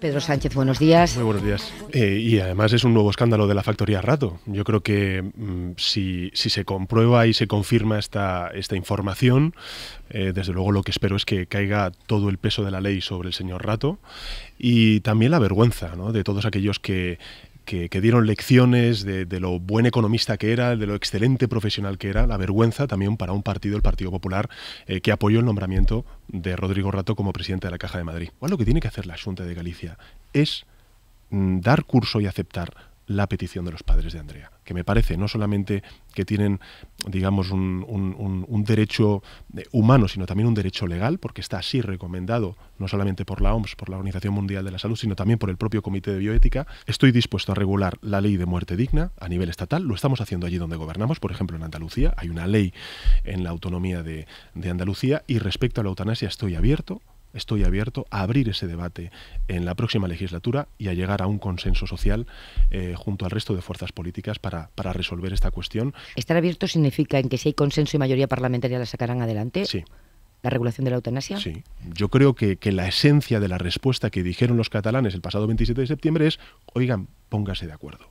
Pedro Sánchez, buenos días. Muy buenos días. Eh, y además es un nuevo escándalo de la factoría Rato. Yo creo que mm, si, se comprueba y se confirma esta, esta información, eh, desde luego lo que espero es que caiga todo el peso de la ley sobre el señor Rato y también la vergüenza ¿no? de todos aquellos que que, dieron lecciones de, lo buen economista que era, de lo excelente profesional que era, la vergüenza también para un partido, el Partido Popular, eh, que apoyó el nombramiento de Rodrigo Rato como presidente de la Caja de Madrid. lo que tiene que hacer la Junta de Galicia es mm, dar curso y aceptar la petición de los padres de Andrea, que me parece no solamente que tienen, digamos, un, derecho eh, humano, sino también un derecho legal, porque está así recomendado, no solamente por la OMS, por la Organización Mundial de la Salud, sino también por el propio Comité de Bioética. Estoy dispuesto a regular la ley de muerte digna a nivel estatal, lo estamos haciendo allí donde gobernamos, por ejemplo en Andalucía, hay una ley en la autonomía de Andalucía, y respecto a la eutanasia estoy abierto estoy abierto a abrir ese debate en la próxima legislatura y a llegar a un consenso social eh, junto al resto de fuerzas políticas para, resolver esta cuestión. Estar abierto significa en que si hay consenso y mayoría parlamentaria la sacarán adelante. Sí. ¿La regulación de la eutanasia? Sí. Yo creo que, que la esencia de la respuesta que dijeron los catalanes el pasado 27 de septiembre es, oigan, póngase de acuerdo.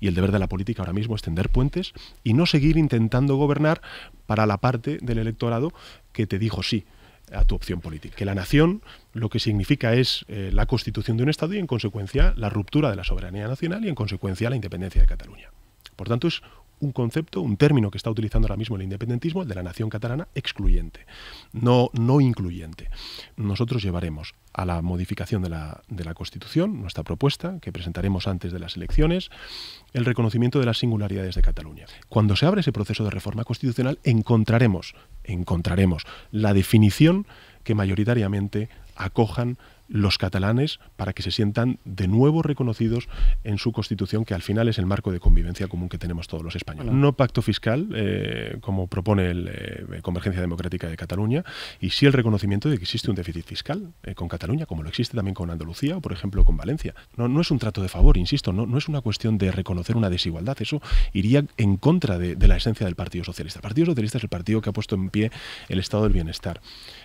Y el deber de la política ahora mismo es tender puentes y no seguir intentando gobernar para la parte del electorado que te dijo sí a tu opción política. Que la nación lo que significa es eh, la constitución de un Estado y, en consecuencia, la ruptura de la soberanía nacional y, en consecuencia, la independencia de Cataluña. Por tanto, es un concepto, un término que está utilizando ahora mismo el independentismo, el de la nación catalana, excluyente, no, no incluyente. Nosotros llevaremos a la modificación de la, de la Constitución, nuestra propuesta, que presentaremos antes de las elecciones, el reconocimiento de las singularidades de Cataluña. Cuando se abre ese proceso de reforma constitucional, encontraremos, encontraremos la definición que mayoritariamente acojan los catalanes para que se sientan de nuevo reconocidos en su constitución, que al final es el marco de convivencia común que tenemos todos los españoles. No pacto fiscal, eh, como propone el, eh, Convergencia Democrática de Cataluña, y sí el reconocimiento de que existe un déficit fiscal eh, con Cataluña, como lo existe también con Andalucía o, por ejemplo, con Valencia. No, no es un trato de favor, insisto, no, es una cuestión de reconocer una desigualdad, eso iría en contra de, de la esencia del Partido Socialista. El Partido Socialista es el partido que ha puesto en pie el estado del bienestar.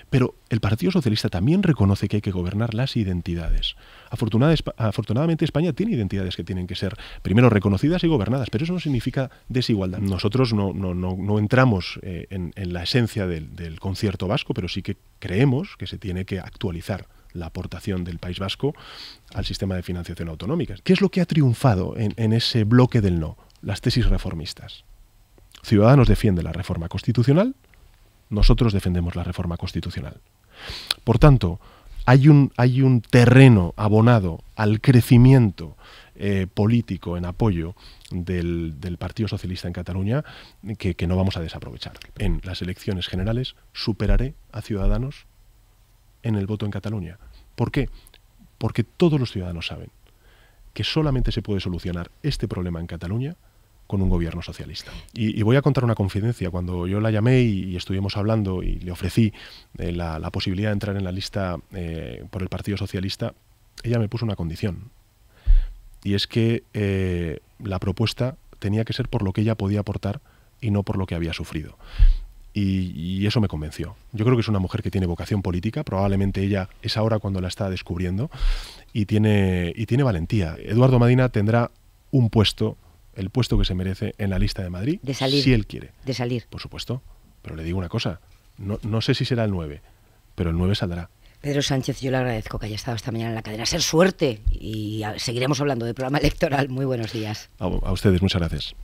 Pero el Partido Socialista también reconoce que hay que gobernar las identidades. afortunadamente España tiene identidades que tienen que ser primero reconocidas y gobernadas, pero eso no significa desigualdad. Nosotros no, entramos eh, en, la esencia del, concierto vasco, pero sí que creemos que se tiene que actualizar la aportación del País Vasco al sistema de financiación autonómica. ¿Qué es lo que ha triunfado en, en ese bloque del no? Las tesis reformistas. Ciudadanos defiende la reforma constitucional, nosotros defendemos la reforma constitucional. Por tanto, hay un, terreno abonado al crecimiento eh, político en apoyo del, Partido Socialista en Cataluña que, que no vamos a desaprovechar. En las elecciones generales superaré a Ciudadanos en el voto en Cataluña. ¿Por qué? Porque todos los ciudadanos saben que solamente se puede solucionar este problema en Cataluña con un gobierno socialista. Y, voy a contar una confidencia. Cuando yo la llamé y, estuvimos hablando y le ofrecí eh, la, posibilidad de entrar en la lista eh, por el Partido Socialista, ella me puso una condición. Y es que eh, la propuesta tenía que ser por lo que ella podía aportar y no por lo que había sufrido. Y, eso me convenció. Yo creo que es una mujer que tiene vocación política, probablemente ella es ahora cuando la está descubriendo, y tiene, y tiene valentía. Eduardo Madina tendrá un puesto el puesto que se merece en la lista de Madrid. De salir. Si él quiere. De salir. Por supuesto. Pero le digo una cosa. No, sé si será el 9, pero el 9 saldrá. Pedro Sánchez, yo le agradezco que haya estado esta mañana en la cadena. Ser suerte y seguiremos hablando de programa electoral. Muy buenos días. a ustedes, muchas gracias.